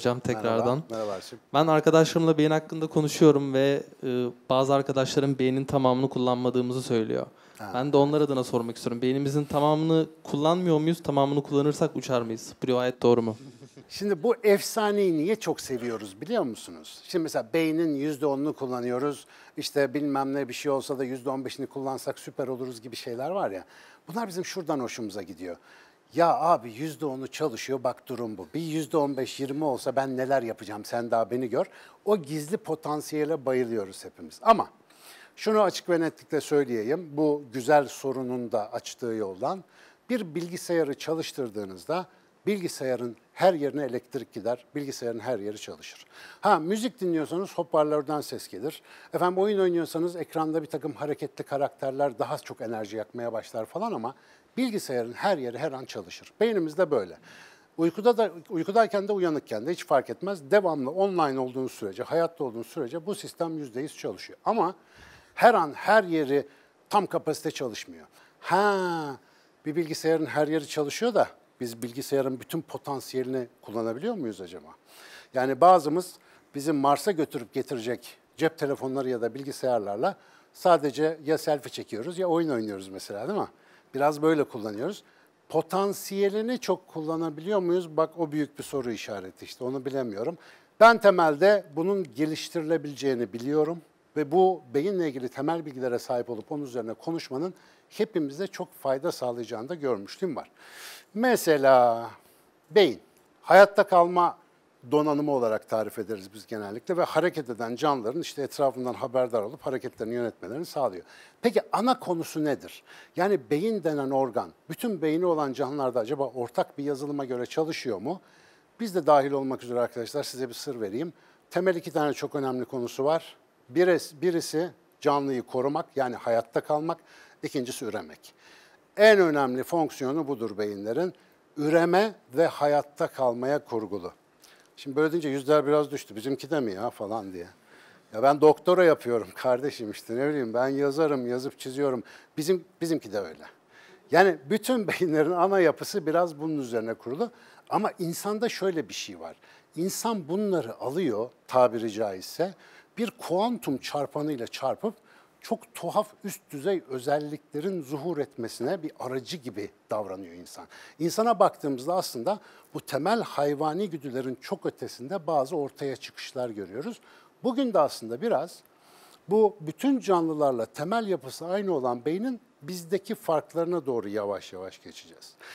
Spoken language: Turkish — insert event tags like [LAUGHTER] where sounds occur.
hocam tekrardan. Merhaba, merhaba Ben arkadaşlarımla beyin hakkında konuşuyorum ve e, bazı arkadaşlarım beynin tamamını kullanmadığımızı söylüyor. Ha. Ben de onlar adına sormak istiyorum. Beynimizin tamamını kullanmıyor muyuz? Tamamını kullanırsak uçar mıyız? Bu rivayet doğru mu? [LAUGHS] Şimdi bu efsaneyi niye çok seviyoruz biliyor musunuz? Şimdi mesela beynin yüzde onunu kullanıyoruz. İşte bilmem ne bir şey olsa da yüzde on beşini kullansak süper oluruz gibi şeyler var ya. Bunlar bizim şuradan hoşumuza gidiyor. Ya abi yüzde onu çalışıyor bak durum bu. Bir yüzde on beş yirmi olsa ben neler yapacağım sen daha beni gör. O gizli potansiyele bayılıyoruz hepimiz. Ama şunu açık ve netlikle söyleyeyim. Bu güzel sorunun da açtığı yoldan bir bilgisayarı çalıştırdığınızda bilgisayarın her yerine elektrik gider, bilgisayarın her yeri çalışır. Ha müzik dinliyorsanız hoparlörden ses gelir. Efendim oyun oynuyorsanız ekranda bir takım hareketli karakterler daha çok enerji yakmaya başlar falan ama bilgisayarın her yeri her an çalışır. Beynimizde böyle. Uykuda da, uykudayken de uyanıkken de hiç fark etmez. Devamlı online olduğunuz sürece, hayatta olduğunuz sürece bu sistem %100 çalışıyor. Ama her an her yeri tam kapasite çalışmıyor. Ha bir bilgisayarın her yeri çalışıyor da biz bilgisayarın bütün potansiyelini kullanabiliyor muyuz acaba? Yani bazımız bizim Mars'a götürüp getirecek cep telefonları ya da bilgisayarlarla sadece ya selfie çekiyoruz ya oyun oynuyoruz mesela değil mi? Biraz böyle kullanıyoruz. Potansiyelini çok kullanabiliyor muyuz? Bak o büyük bir soru işareti işte onu bilemiyorum. Ben temelde bunun geliştirilebileceğini biliyorum ve bu beyinle ilgili temel bilgilere sahip olup onun üzerine konuşmanın hepimize çok fayda sağlayacağını da görmüştüm var. Mesela beyin, hayatta kalma donanımı olarak tarif ederiz biz genellikle ve hareket eden canlıların işte etrafından haberdar olup hareketlerini yönetmelerini sağlıyor. Peki ana konusu nedir? Yani beyin denen organ, bütün beyni olan canlılarda acaba ortak bir yazılıma göre çalışıyor mu? Biz de dahil olmak üzere arkadaşlar size bir sır vereyim. Temel iki tane çok önemli konusu var. Birisi, birisi canlıyı korumak yani hayatta kalmak, ikincisi üremek. En önemli fonksiyonu budur beyinlerin. Üreme ve hayatta kalmaya kurgulu. Şimdi böyle deyince yüzler biraz düştü. Bizimki de mi ya falan diye. Ya ben doktora yapıyorum kardeşim işte ne bileyim ben yazarım, yazıp çiziyorum. Bizim bizimki de öyle. Yani bütün [LAUGHS] beyinlerin ana yapısı biraz bunun üzerine kurulu. Ama insanda şöyle bir şey var. İnsan bunları alıyor tabiri caizse bir kuantum çarpanıyla çarpıp çok tuhaf üst düzey özelliklerin zuhur etmesine bir aracı gibi davranıyor insan. İnsana baktığımızda aslında bu temel hayvani güdülerin çok ötesinde bazı ortaya çıkışlar görüyoruz. Bugün de aslında biraz bu bütün canlılarla temel yapısı aynı olan beynin bizdeki farklarına doğru yavaş yavaş geçeceğiz.